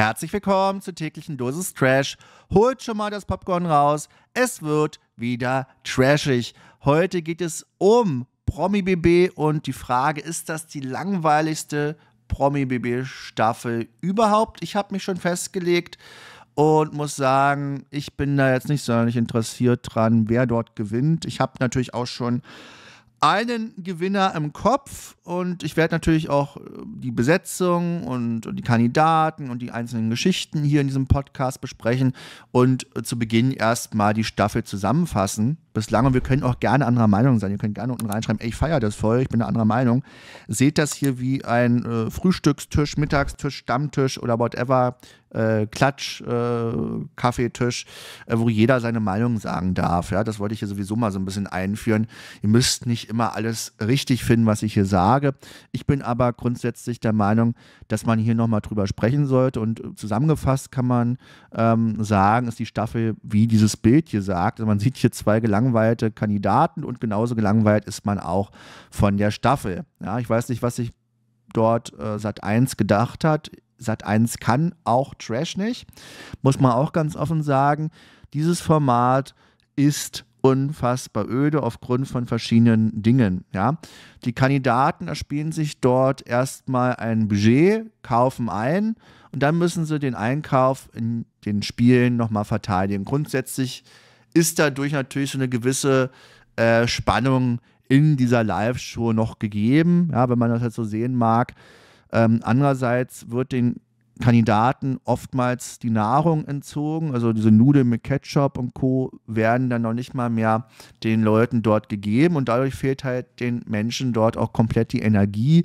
Herzlich willkommen zur täglichen Dosis Trash. Holt schon mal das Popcorn raus. Es wird wieder trashig. Heute geht es um Promi BB und die Frage, ist das die langweiligste Promi BB Staffel überhaupt? Ich habe mich schon festgelegt und muss sagen, ich bin da jetzt nicht sonderlich interessiert dran, wer dort gewinnt. Ich habe natürlich auch schon einen Gewinner im Kopf und ich werde natürlich auch äh, die Besetzung und, und, die Kandidaten und die einzelnen Geschichten hier in diesem Podcast besprechen und äh, zu Beginn erstmal die Staffel zusammenfassen. Bislang und wir können auch gerne anderer Meinung sein. Ihr könnt gerne unten reinschreiben, ey, ich feiere das voll, ich bin anderer Meinung. Seht das hier wie ein äh, Frühstückstisch, Mittagstisch, Stammtisch oder whatever äh, Klatsch, äh, Kaffeetisch, äh, wo jeder seine Meinung sagen darf. Ja, das wollte ich hier sowieso mal so ein bisschen einführen. Ihr müsst nicht immer alles richtig finden, was ich hier sage. Ich bin aber grundsätzlich der Meinung, dass man hier nochmal drüber sprechen sollte. Und zusammengefasst kann man ähm, sagen, ist die Staffel, wie dieses Bild hier sagt. Also man sieht hier zwei gelangweilte Kandidaten und genauso gelangweilt ist man auch von der Staffel. Ja, ich weiß nicht, was ich dort äh, Sat 1 gedacht hat. Sat1 kann auch Trash nicht. Muss man auch ganz offen sagen. Dieses Format ist unfassbar öde aufgrund von verschiedenen Dingen. Ja. Die Kandidaten erspielen sich dort erstmal ein Budget, kaufen ein und dann müssen sie den Einkauf in den Spielen nochmal verteidigen. Grundsätzlich ist dadurch natürlich so eine gewisse äh, Spannung in dieser Live-Show noch gegeben, ja, wenn man das halt so sehen mag. Ähm, andererseits wird den Kandidaten oftmals die Nahrung entzogen, also diese Nudeln mit Ketchup und Co. werden dann noch nicht mal mehr den Leuten dort gegeben und dadurch fehlt halt den Menschen dort auch komplett die Energie,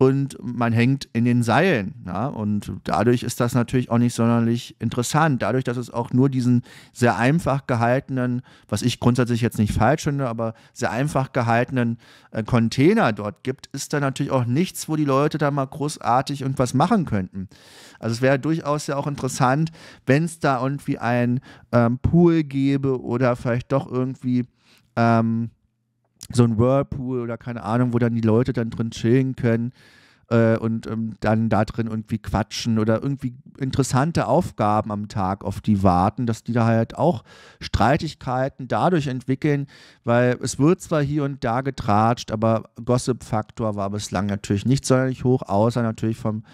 und man hängt in den Seilen. Ja? Und dadurch ist das natürlich auch nicht sonderlich interessant. Dadurch, dass es auch nur diesen sehr einfach gehaltenen, was ich grundsätzlich jetzt nicht falsch finde, aber sehr einfach gehaltenen äh, Container dort gibt, ist da natürlich auch nichts, wo die Leute da mal großartig irgendwas machen könnten. Also es wäre durchaus ja auch interessant, wenn es da irgendwie einen ähm, Pool gäbe oder vielleicht doch irgendwie. Ähm, so ein Whirlpool oder keine Ahnung, wo dann die Leute dann drin chillen können äh, und ähm, dann da drin irgendwie quatschen oder irgendwie interessante Aufgaben am Tag auf die warten, dass die da halt auch Streitigkeiten dadurch entwickeln, weil es wird zwar hier und da getratscht, aber Gossip-Faktor war bislang natürlich nicht sonderlich hoch, außer natürlich vom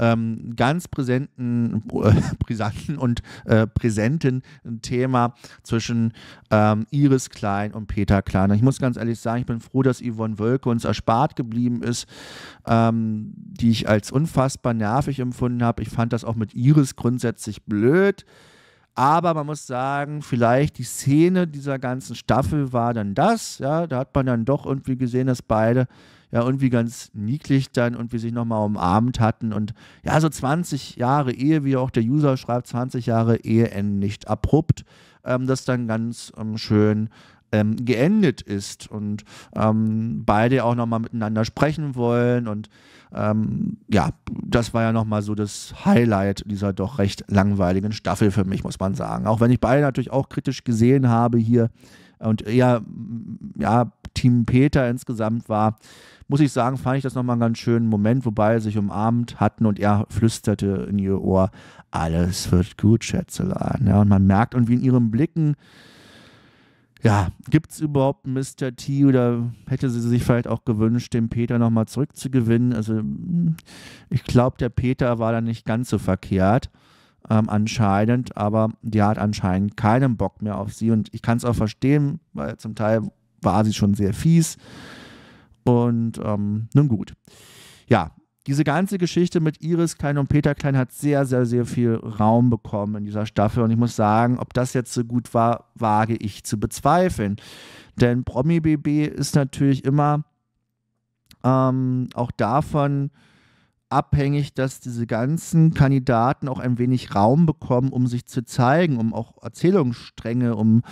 ähm, ganz präsenten, äh, brisanten und äh, präsenten Thema zwischen ähm, Iris Klein und Peter Klein. Ich muss ganz ehrlich sagen, ich bin froh, dass Yvonne Wölke uns erspart geblieben ist, ähm, die ich als unfassbar nervig empfunden habe. Ich fand das auch mit Iris grundsätzlich blöd. Aber man muss sagen, vielleicht die Szene dieser ganzen Staffel war dann das. Ja, da hat man dann doch irgendwie gesehen, dass beide ja irgendwie ganz niedlich dann und wie sich nochmal umarmt hatten. Und ja, so 20 Jahre Ehe, wie auch der User schreibt, 20 Jahre Ehe enden nicht abrupt. Ähm, das dann ganz ähm, schön ähm, geendet ist und ähm, beide auch nochmal miteinander sprechen wollen und ähm, ja, das war ja nochmal so das Highlight dieser doch recht langweiligen Staffel für mich, muss man sagen. Auch wenn ich beide natürlich auch kritisch gesehen habe hier und eher, äh, ja, Team Peter insgesamt war, muss ich sagen, fand ich das nochmal einen ganz schönen Moment, wobei sie sich umarmt hatten und er flüsterte in ihr Ohr, alles wird gut, Schätzelein. Ja, und man merkt irgendwie in ihren Blicken, ja, gibt es überhaupt Mr. T oder hätte sie sich vielleicht auch gewünscht, den Peter nochmal zurückzugewinnen? Also hm, ich glaube, der Peter war da nicht ganz so verkehrt ähm, anscheinend, aber die hat anscheinend keinen Bock mehr auf sie und ich kann es auch verstehen, weil zum Teil war sie schon sehr fies und ähm, nun gut. Ja, diese ganze Geschichte mit Iris Klein und Peter Klein hat sehr, sehr, sehr viel Raum bekommen in dieser Staffel. Und ich muss sagen, ob das jetzt so gut war, wage ich zu bezweifeln. Denn Promi BB ist natürlich immer ähm, auch davon abhängig, dass diese ganzen Kandidaten auch ein wenig Raum bekommen, um sich zu zeigen, um auch Erzählungsstränge, um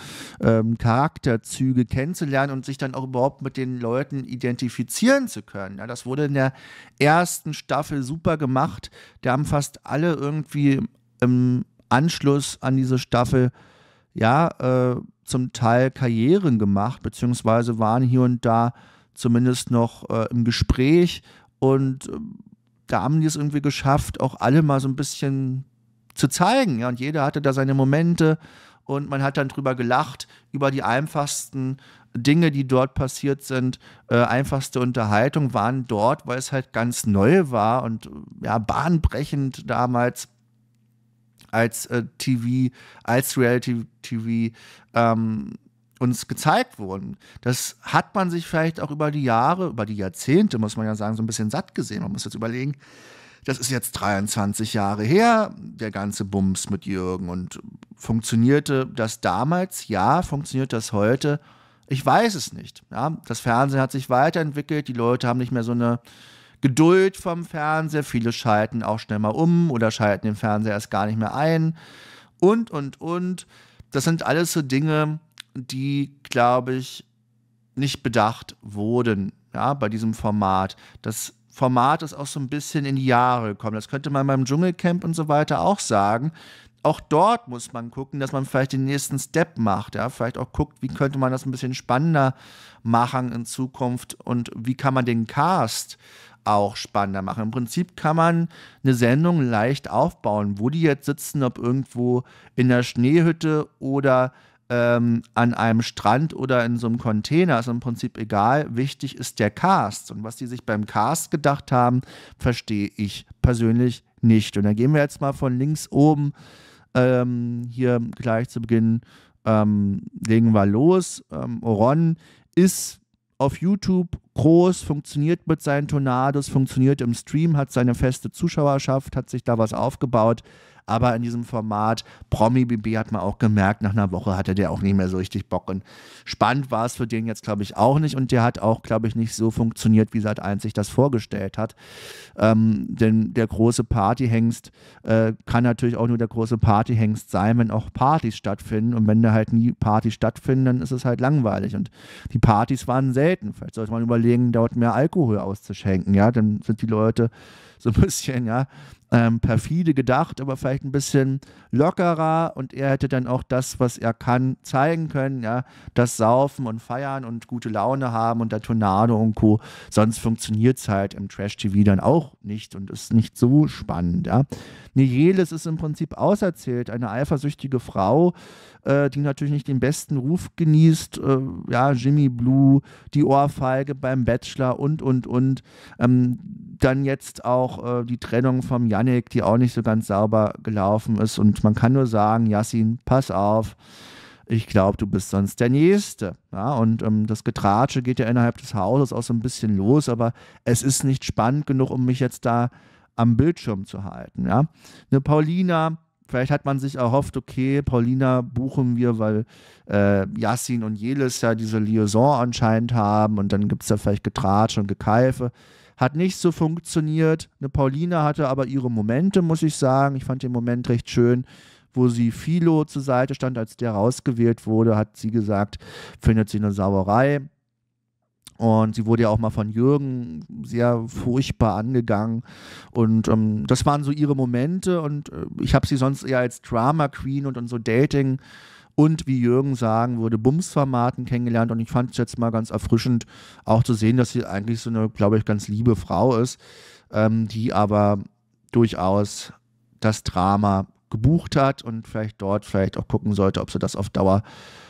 ähm, Charakterzüge kennenzulernen und sich dann auch überhaupt mit den Leuten identifizieren zu können. Ja, das wurde in der ersten Staffel super gemacht. Da haben fast alle irgendwie im Anschluss an diese Staffel ja äh, zum Teil Karrieren gemacht, beziehungsweise waren hier und da zumindest noch äh, im Gespräch und ähm, da haben die es irgendwie geschafft, auch alle mal so ein bisschen zu zeigen. Ja, und jeder hatte da seine Momente und man hat dann drüber gelacht, über die einfachsten Dinge, die dort passiert sind. Äh, einfachste Unterhaltung waren dort, weil es halt ganz neu war und ja, bahnbrechend damals als äh, TV, als Reality TV. Ähm, uns gezeigt wurden, das hat man sich vielleicht auch über die Jahre, über die Jahrzehnte, muss man ja sagen, so ein bisschen satt gesehen. Man muss jetzt überlegen, das ist jetzt 23 Jahre her, der ganze Bums mit Jürgen. Und funktionierte das damals? Ja, funktioniert das heute? Ich weiß es nicht. Ja, das Fernsehen hat sich weiterentwickelt, die Leute haben nicht mehr so eine Geduld vom Fernseher, viele schalten auch schnell mal um oder schalten den Fernseher erst gar nicht mehr ein. Und, und, und. Das sind alles so Dinge, die, glaube ich, nicht bedacht wurden ja, bei diesem Format. Das Format ist auch so ein bisschen in die Jahre gekommen. Das könnte man beim Dschungelcamp und so weiter auch sagen. Auch dort muss man gucken, dass man vielleicht den nächsten Step macht. Ja? Vielleicht auch guckt, wie könnte man das ein bisschen spannender machen in Zukunft und wie kann man den Cast auch spannender machen. Im Prinzip kann man eine Sendung leicht aufbauen, wo die jetzt sitzen, ob irgendwo in der Schneehütte oder ähm, an einem Strand oder in so einem Container, ist im Prinzip egal. Wichtig ist der Cast. Und was die sich beim Cast gedacht haben, verstehe ich persönlich nicht. Und dann gehen wir jetzt mal von links oben ähm, hier gleich zu Beginn, ähm, legen wir los. Oron ähm, ist auf YouTube groß, funktioniert mit seinen Tornados, funktioniert im Stream, hat seine feste Zuschauerschaft, hat sich da was aufgebaut aber in diesem Format Promi BB hat man auch gemerkt, nach einer Woche hatte der auch nicht mehr so richtig Bock. Und spannend war es für den jetzt, glaube ich, auch nicht. Und der hat auch, glaube ich, nicht so funktioniert, wie seit 1 sich das vorgestellt hat. Ähm, denn der große Partyhengst äh, kann natürlich auch nur der große Partyhengst sein, wenn auch Partys stattfinden. Und wenn da halt nie Partys stattfinden, dann ist es halt langweilig. Und die Partys waren selten. Vielleicht sollte man überlegen, dort mehr Alkohol auszuschenken. Ja, dann sind die Leute so ein bisschen, ja, ähm, perfide gedacht, aber vielleicht ein bisschen lockerer und er hätte dann auch das, was er kann, zeigen können, ja, das Saufen und Feiern und gute Laune haben und der Tornado und Co. Sonst funktioniert es halt im Trash-TV dann auch nicht und ist nicht so spannend, ja. Nijeles ist im Prinzip auserzählt, eine eifersüchtige Frau, äh, die natürlich nicht den besten Ruf genießt, äh, ja, Jimmy Blue, die Ohrfeige beim Bachelor und, und, und. Ähm, dann jetzt auch äh, die Trennung vom Jan Yannick, die auch nicht so ganz sauber gelaufen ist. Und man kann nur sagen, Yassin, pass auf, ich glaube, du bist sonst der Nächste. Ja, und ähm, das Getratsche geht ja innerhalb des Hauses auch so ein bisschen los, aber es ist nicht spannend genug, um mich jetzt da am Bildschirm zu halten. Ja. Eine Paulina, vielleicht hat man sich erhofft, okay, Paulina buchen wir, weil äh, Yassin und Jelis ja diese Liaison anscheinend haben und dann gibt es da vielleicht Getratsche und Gekeife. Hat nicht so funktioniert. Eine Pauline hatte aber ihre Momente, muss ich sagen. Ich fand den Moment recht schön, wo sie Philo zur Seite stand, als der rausgewählt wurde, hat sie gesagt, findet sie eine Sauerei. Und sie wurde ja auch mal von Jürgen sehr furchtbar angegangen. Und ähm, das waren so ihre Momente. Und äh, ich habe sie sonst eher als Drama Queen und, und so Dating. Äh, und wie Jürgen sagen würde, Bumsformaten kennengelernt. Und ich fand es jetzt mal ganz erfrischend, auch zu sehen, dass sie eigentlich so eine, glaube ich, ganz liebe Frau ist, ähm, die aber durchaus das Drama gebucht hat und vielleicht dort vielleicht auch gucken sollte, ob sie das auf Dauer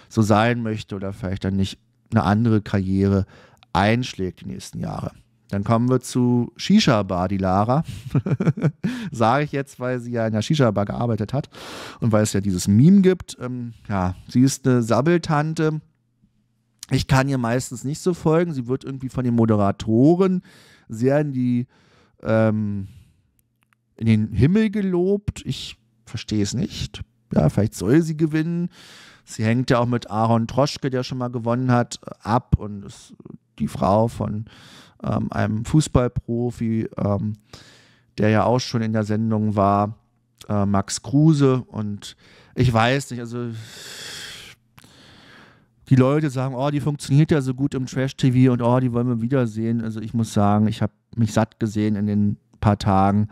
so sein möchte oder vielleicht dann nicht eine andere Karriere einschlägt die nächsten Jahre. Dann kommen wir zu Shisha-Bar, die Lara. Sage ich jetzt, weil sie ja in der Shisha-Bar gearbeitet hat und weil es ja dieses Meme gibt. Ähm, ja, sie ist eine Sabbeltante. Ich kann ihr meistens nicht so folgen. Sie wird irgendwie von den Moderatoren sehr in die ähm, in den Himmel gelobt. Ich verstehe es nicht. Ja, vielleicht soll sie gewinnen. Sie hängt ja auch mit Aaron Troschke, der schon mal gewonnen hat, ab und ist die Frau von ähm, einem Fußballprofi, ähm, der ja auch schon in der Sendung war, äh, Max Kruse. Und ich weiß nicht, also die Leute sagen, oh, die funktioniert ja so gut im Trash-TV und oh, die wollen wir wiedersehen. Also ich muss sagen, ich habe mich satt gesehen in den paar Tagen.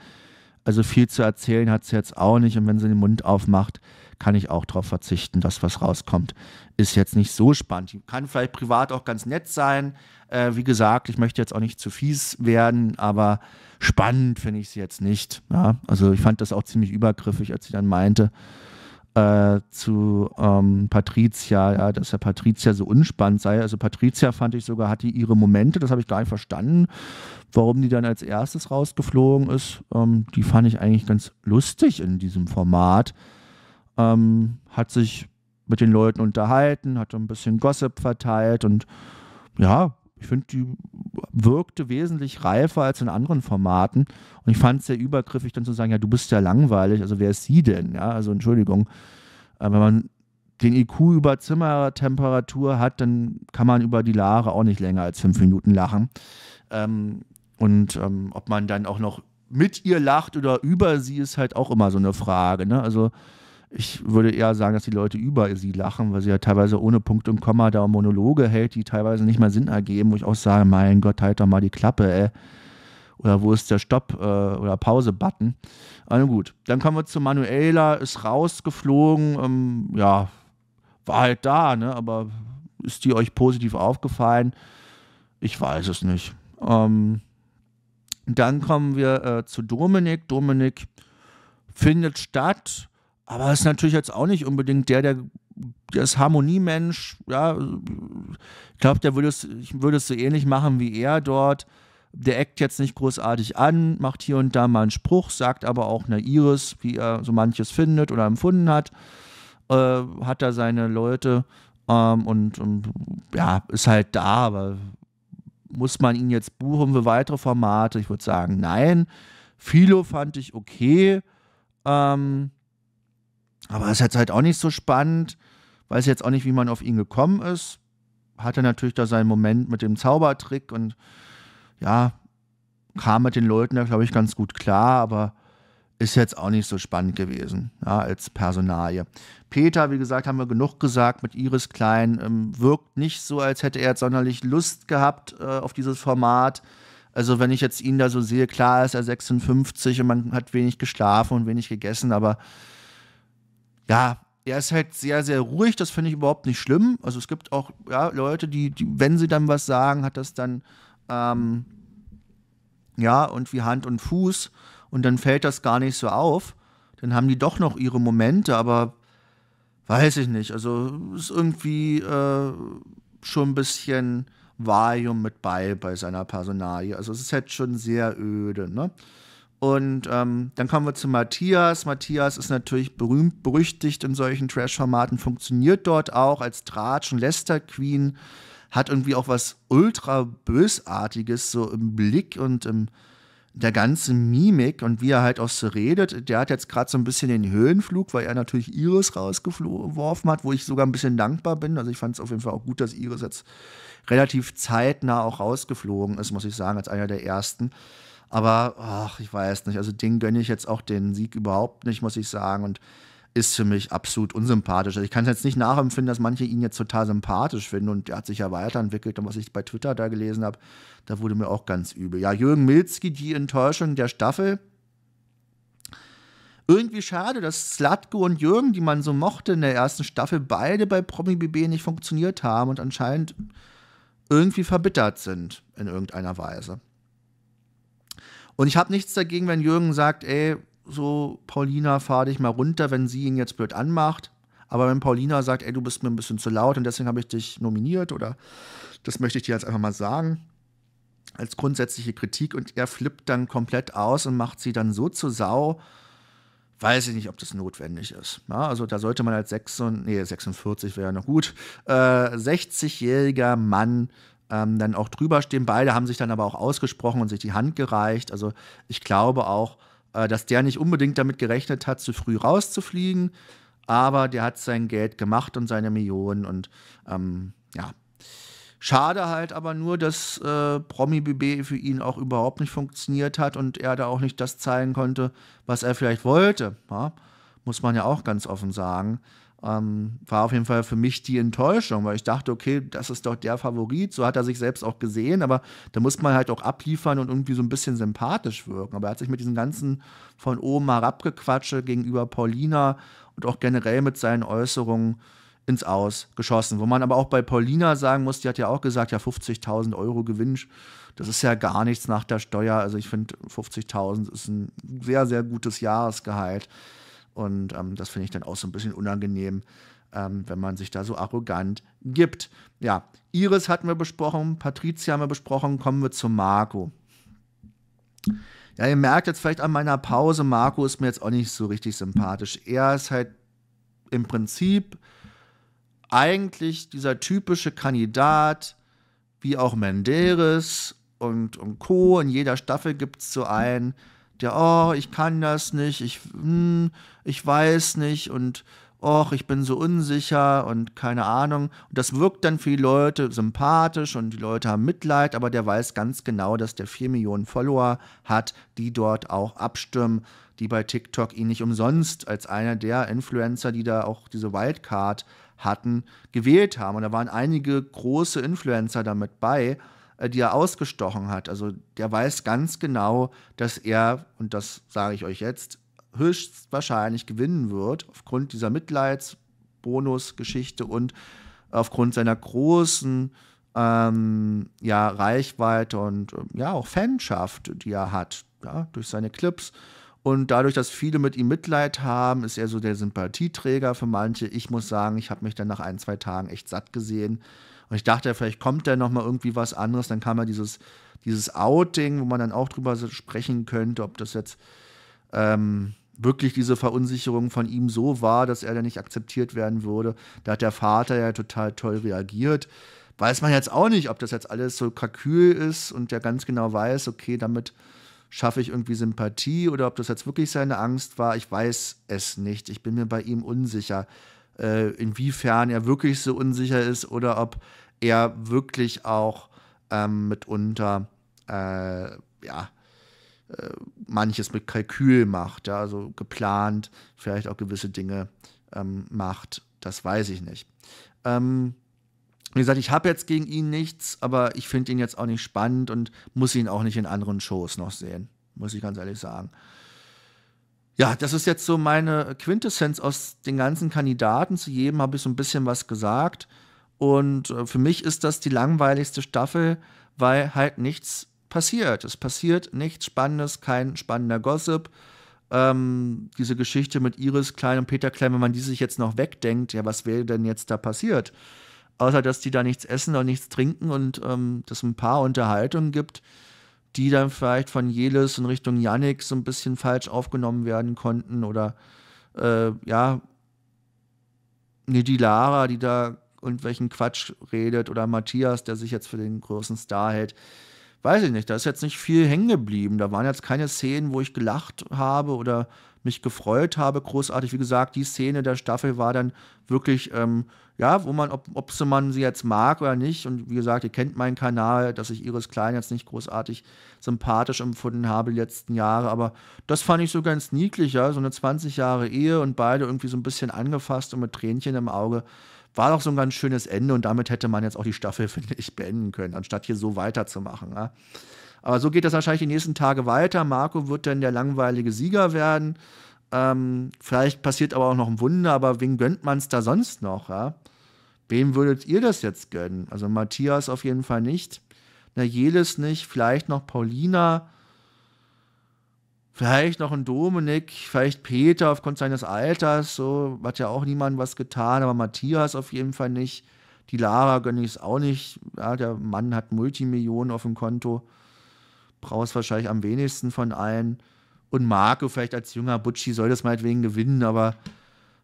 Also viel zu erzählen hat sie jetzt auch nicht. Und wenn sie den Mund aufmacht, kann ich auch darauf verzichten, dass was rauskommt. Ist jetzt nicht so spannend. Kann vielleicht privat auch ganz nett sein. Äh, wie gesagt, ich möchte jetzt auch nicht zu fies werden, aber spannend finde ich sie jetzt nicht. Ja? Also ich fand das auch ziemlich übergriffig, als sie dann meinte, äh, zu ähm, Patricia, ja, dass der Patricia so unspannend sei. Also Patricia fand ich sogar, hatte ihre Momente, das habe ich gar nicht verstanden, warum die dann als erstes rausgeflogen ist. Ähm, die fand ich eigentlich ganz lustig in diesem Format ähm, hat sich mit den Leuten unterhalten, hat ein bisschen Gossip verteilt und ja, ich finde, die wirkte wesentlich reifer als in anderen Formaten. Und ich fand es sehr übergriffig, dann zu sagen, ja, du bist ja langweilig, also wer ist sie denn? Ja, also Entschuldigung. Äh, wenn man den IQ über Zimmertemperatur hat, dann kann man über die Lare auch nicht länger als fünf Minuten lachen. Ähm, und ähm, ob man dann auch noch mit ihr lacht oder über sie, ist halt auch immer so eine Frage. Ne? Also ich würde eher sagen, dass die Leute über sie lachen, weil sie ja teilweise ohne Punkt und Komma da Monologe hält, die teilweise nicht mal Sinn ergeben, wo ich auch sage, mein Gott, halt doch mal die Klappe, ey. Oder wo ist der Stopp- äh, oder Pause-Button? Also gut, dann kommen wir zu Manuela, ist rausgeflogen, ähm, ja, war halt da, ne? aber ist die euch positiv aufgefallen? Ich weiß es nicht. Ähm, dann kommen wir äh, zu Dominik. Dominik findet statt, aber ist natürlich jetzt auch nicht unbedingt der, der, der ist Harmoniemensch. Ja, ich glaube, der würde es, ich würde es so ähnlich machen wie er dort. Der eckt jetzt nicht großartig an, macht hier und da mal einen Spruch, sagt aber auch einer Iris, wie er so manches findet oder empfunden hat. Äh, hat da seine Leute ähm, und, und ja, ist halt da, aber muss man ihn jetzt buchen für weitere Formate? Ich würde sagen, nein. Philo fand ich okay. Ähm, aber es ist jetzt halt auch nicht so spannend. Weiß jetzt auch nicht, wie man auf ihn gekommen ist. Hatte natürlich da seinen Moment mit dem Zaubertrick und ja, kam mit den Leuten da, glaube ich, ganz gut klar, aber ist jetzt auch nicht so spannend gewesen ja, als Personalie. Peter, wie gesagt, haben wir genug gesagt mit Iris Klein, ähm, wirkt nicht so, als hätte er jetzt sonderlich Lust gehabt äh, auf dieses Format. Also wenn ich jetzt ihn da so sehe, klar ist er 56 und man hat wenig geschlafen und wenig gegessen, aber ja, er ist halt sehr, sehr ruhig, das finde ich überhaupt nicht schlimm. Also es gibt auch ja, Leute, die, die, wenn sie dann was sagen, hat das dann ähm, ja und wie Hand und Fuß und dann fällt das gar nicht so auf. Dann haben die doch noch ihre Momente, aber weiß ich nicht. Also ist irgendwie äh, schon ein bisschen Valium mit bei bei seiner Personalie. Also es ist halt schon sehr öde, ne? Und ähm, dann kommen wir zu Matthias. Matthias ist natürlich berühmt, berüchtigt in solchen Trash-Formaten, funktioniert dort auch als Tratsch- und Lester-Queen, hat irgendwie auch was ultra bösartiges so im Blick und im, der ganzen Mimik und wie er halt auch so redet. Der hat jetzt gerade so ein bisschen den Höhenflug, weil er natürlich Iris rausgeworfen hat, wo ich sogar ein bisschen dankbar bin. Also ich fand es auf jeden Fall auch gut, dass Iris jetzt relativ zeitnah auch rausgeflogen ist, muss ich sagen, als einer der ersten. Aber ach, ich weiß nicht. Also den gönne ich jetzt auch den Sieg überhaupt nicht, muss ich sagen. Und ist für mich absolut unsympathisch. Also ich kann es jetzt nicht nachempfinden, dass manche ihn jetzt total sympathisch finden und er hat sich ja weiterentwickelt. Und was ich bei Twitter da gelesen habe, da wurde mir auch ganz übel. Ja, Jürgen Milzki, die Enttäuschung der Staffel. Irgendwie schade, dass Slatko und Jürgen, die man so mochte in der ersten Staffel, beide bei Promi BB nicht funktioniert haben und anscheinend irgendwie verbittert sind in irgendeiner Weise. Und ich habe nichts dagegen, wenn Jürgen sagt, ey, so Paulina, fahr dich mal runter, wenn sie ihn jetzt blöd anmacht. Aber wenn Paulina sagt, ey, du bist mir ein bisschen zu laut und deswegen habe ich dich nominiert oder das möchte ich dir jetzt einfach mal sagen, als grundsätzliche Kritik und er flippt dann komplett aus und macht sie dann so zur Sau, weiß ich nicht, ob das notwendig ist. Ja, also da sollte man als 46, nee, 46 wäre ja noch gut, äh, 60-jähriger Mann ähm, dann auch drüber stehen. Beide haben sich dann aber auch ausgesprochen und sich die Hand gereicht. Also ich glaube auch, äh, dass der nicht unbedingt damit gerechnet hat, zu früh rauszufliegen, aber der hat sein Geld gemacht und seine Millionen und ähm, ja. Schade halt aber nur, dass äh, Promi-BB für ihn auch überhaupt nicht funktioniert hat und er da auch nicht das zeigen konnte, was er vielleicht wollte. Ja? Muss man ja auch ganz offen sagen ähm, war auf jeden Fall für mich die Enttäuschung, weil ich dachte, okay, das ist doch der Favorit, so hat er sich selbst auch gesehen, aber da muss man halt auch abliefern und irgendwie so ein bisschen sympathisch wirken. Aber er hat sich mit diesem ganzen von oben herabgequatsche gegenüber Paulina und auch generell mit seinen Äußerungen ins Aus geschossen. Wo man aber auch bei Paulina sagen muss, die hat ja auch gesagt, ja 50.000 Euro Gewinn, das ist ja gar nichts nach der Steuer. Also ich finde 50.000 ist ein sehr, sehr gutes Jahresgehalt. Und ähm, das finde ich dann auch so ein bisschen unangenehm, ähm, wenn man sich da so arrogant gibt. Ja, Iris hatten wir besprochen, Patricia haben wir besprochen, kommen wir zu Marco. Ja, ihr merkt jetzt vielleicht an meiner Pause, Marco ist mir jetzt auch nicht so richtig sympathisch. Er ist halt im Prinzip eigentlich dieser typische Kandidat, wie auch Menderes und, und Co. In jeder Staffel gibt es so einen, der, oh, ich kann das nicht, ich, hm, ich weiß nicht und och, ich bin so unsicher und keine Ahnung. Und das wirkt dann für die Leute sympathisch und die Leute haben Mitleid, aber der weiß ganz genau, dass der 4 Millionen Follower hat, die dort auch abstimmen, die bei TikTok ihn nicht umsonst als einer der Influencer, die da auch diese Wildcard hatten, gewählt haben. Und da waren einige große Influencer damit bei. Äh, die er ausgestochen hat. Also der weiß ganz genau, dass er, und das sage ich euch jetzt, höchstwahrscheinlich gewinnen wird, aufgrund dieser Mitleidsbonus-Geschichte und äh, aufgrund seiner großen ähm, ja, Reichweite und ähm, ja auch Fanschaft, die er hat, ja, durch seine Clips. Und dadurch, dass viele mit ihm Mitleid haben, ist er so der Sympathieträger für manche. Ich muss sagen, ich habe mich dann nach ein, zwei Tagen echt satt gesehen. Und ich dachte, vielleicht kommt da nochmal irgendwie was anderes. Dann kam ja dieses, dieses Outing, wo man dann auch drüber sprechen könnte, ob das jetzt ähm, wirklich diese Verunsicherung von ihm so war, dass er da nicht akzeptiert werden würde. Da hat der Vater ja total toll reagiert. Weiß man jetzt auch nicht, ob das jetzt alles so Kalkül ist und der ganz genau weiß, okay, damit schaffe ich irgendwie Sympathie oder ob das jetzt wirklich seine Angst war. Ich weiß es nicht. Ich bin mir bei ihm unsicher äh, inwiefern er wirklich so unsicher ist oder ob er wirklich auch ähm, mitunter äh, ja, äh, manches mit Kalkül macht, ja, also geplant, vielleicht auch gewisse Dinge ähm, macht, das weiß ich nicht. Ähm, wie gesagt, ich habe jetzt gegen ihn nichts, aber ich finde ihn jetzt auch nicht spannend und muss ihn auch nicht in anderen Shows noch sehen, muss ich ganz ehrlich sagen ja, das ist jetzt so meine Quintessenz aus den ganzen Kandidaten. Zu jedem habe ich so ein bisschen was gesagt. Und äh, für mich ist das die langweiligste Staffel, weil halt nichts passiert. Es passiert nichts Spannendes, kein spannender Gossip. Ähm, diese Geschichte mit Iris Klein und Peter Klein, wenn man die sich jetzt noch wegdenkt, ja, was wäre denn jetzt da passiert? Außer, dass die da nichts essen und nichts trinken und ähm, dass es ein paar Unterhaltungen gibt die dann vielleicht von Jelis in Richtung Yannick so ein bisschen falsch aufgenommen werden konnten oder äh, ja, ne, die Lara, die da irgendwelchen Quatsch redet oder Matthias, der sich jetzt für den großen Star hält. Weiß ich nicht, da ist jetzt nicht viel hängen geblieben. Da waren jetzt keine Szenen, wo ich gelacht habe oder mich gefreut habe, großartig. Wie gesagt, die Szene der Staffel war dann wirklich, ähm, ja, wo man, ob, ob man sie jetzt mag oder nicht, und wie gesagt, ihr kennt meinen Kanal, dass ich Iris Klein jetzt nicht großartig sympathisch empfunden habe die letzten Jahre, aber das fand ich so ganz niedlich, ja, so eine 20 Jahre Ehe und beide irgendwie so ein bisschen angefasst und mit Tränchen im Auge war doch so ein ganz schönes Ende und damit hätte man jetzt auch die Staffel, finde ich, beenden können, anstatt hier so weiterzumachen. Ja. Aber so geht das wahrscheinlich die nächsten Tage weiter. Marco wird dann der langweilige Sieger werden. Ähm, vielleicht passiert aber auch noch ein Wunder, aber wen gönnt man es da sonst noch? Ja? Wem würdet ihr das jetzt gönnen? Also Matthias auf jeden Fall nicht. Na, Jelis nicht. Vielleicht noch Paulina. Vielleicht noch ein Dominik. Vielleicht Peter aufgrund seines Alters. So hat ja auch niemand was getan. Aber Matthias auf jeden Fall nicht. Die Lara gönne ich es auch nicht. Ja, der Mann hat Multimillionen auf dem Konto brauchst wahrscheinlich am wenigsten von allen. Und Marco, vielleicht als junger Butschi, soll das meinetwegen gewinnen, aber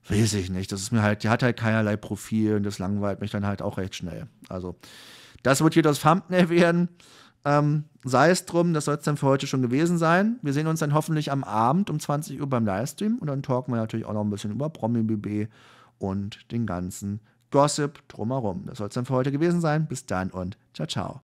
weiß ich nicht. Das ist mir halt, die hat halt keinerlei Profil und das langweilt mich dann halt auch recht schnell. Also, das wird hier das Thumbnail werden. Ähm, sei es drum, das soll es dann für heute schon gewesen sein. Wir sehen uns dann hoffentlich am Abend um 20 Uhr beim Livestream und dann talken wir natürlich auch noch ein bisschen über Promi-BB und den ganzen Gossip drumherum. Das soll es dann für heute gewesen sein. Bis dann und ciao, ciao.